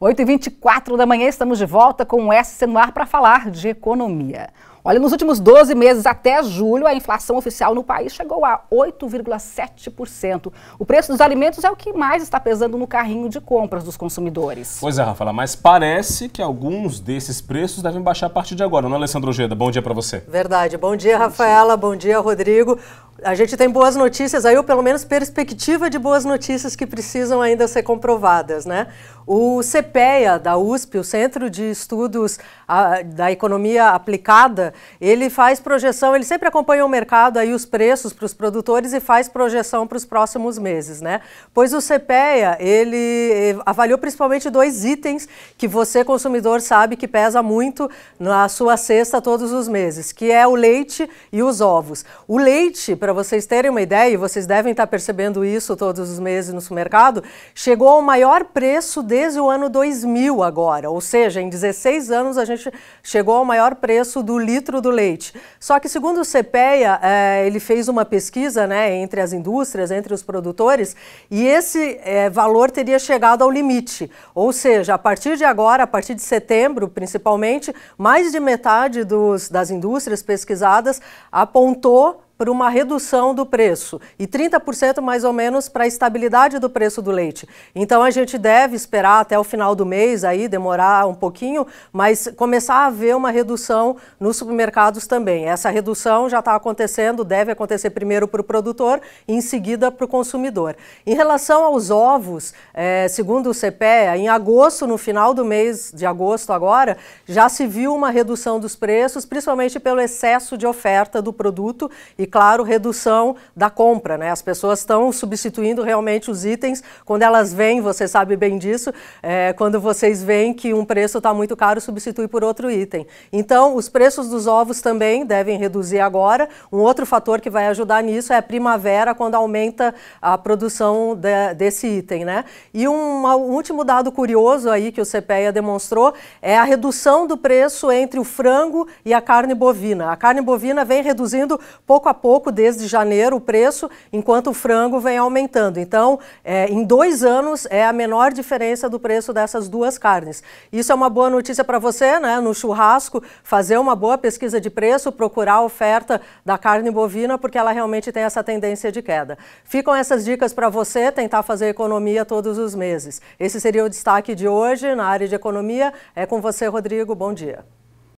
8h24 da manhã, estamos de volta com o SC no ar para falar de economia. Olha, nos últimos 12 meses até julho, a inflação oficial no país chegou a 8,7%. O preço dos alimentos é o que mais está pesando no carrinho de compras dos consumidores. Pois é, Rafaela, mas parece que alguns desses preços devem baixar a partir de agora, não é, Alessandro Ojeda? Bom dia para você. Verdade. Bom dia, Rafaela. Bom dia, Rodrigo. A gente tem boas notícias aí, ou pelo menos perspectiva de boas notícias que precisam ainda ser comprovadas, né? O CPEA da USP, o Centro de Estudos ah, da Economia Aplicada, ele faz projeção, ele sempre acompanha o mercado aí os preços para os produtores e faz projeção para os próximos meses, né? Pois o CPEA, ele eh, avaliou principalmente dois itens que você consumidor sabe que pesa muito na sua cesta todos os meses, que é o leite e os ovos. O leite, para vocês terem uma ideia, e vocês devem estar percebendo isso todos os meses no supermercado chegou ao maior preço desde o ano 2000 agora, ou seja, em 16 anos a gente chegou ao maior preço do litro litro do leite. Só que, segundo o CPEA, é, eh, ele fez uma pesquisa né, entre as indústrias, entre os produtores, e esse é, valor teria chegado ao limite. Ou seja, a partir de agora, a partir de setembro, principalmente, mais de metade dos, das indústrias pesquisadas apontou uma redução do preço e 30% mais ou menos para a estabilidade do preço do leite. Então a gente deve esperar até o final do mês aí, demorar um pouquinho, mas começar a ver uma redução nos supermercados também. Essa redução já está acontecendo, deve acontecer primeiro para o produtor e em seguida para o consumidor. Em relação aos ovos, é, segundo o CPE, em agosto, no final do mês de agosto agora, já se viu uma redução dos preços, principalmente pelo excesso de oferta do produto e claro, redução da compra. Né? As pessoas estão substituindo realmente os itens. Quando elas vêm, você sabe bem disso, é, quando vocês veem que um preço está muito caro, substitui por outro item. Então, os preços dos ovos também devem reduzir agora. Um outro fator que vai ajudar nisso é a primavera, quando aumenta a produção de, desse item. Né? E um, um último dado curioso aí que o CPEA demonstrou é a redução do preço entre o frango e a carne bovina. A carne bovina vem reduzindo pouco a pouco, desde janeiro, o preço, enquanto o frango vem aumentando. Então, é, em dois anos, é a menor diferença do preço dessas duas carnes. Isso é uma boa notícia para você, né? No churrasco, fazer uma boa pesquisa de preço, procurar a oferta da carne bovina, porque ela realmente tem essa tendência de queda. Ficam essas dicas para você tentar fazer economia todos os meses. Esse seria o destaque de hoje na área de economia. É com você, Rodrigo. Bom dia.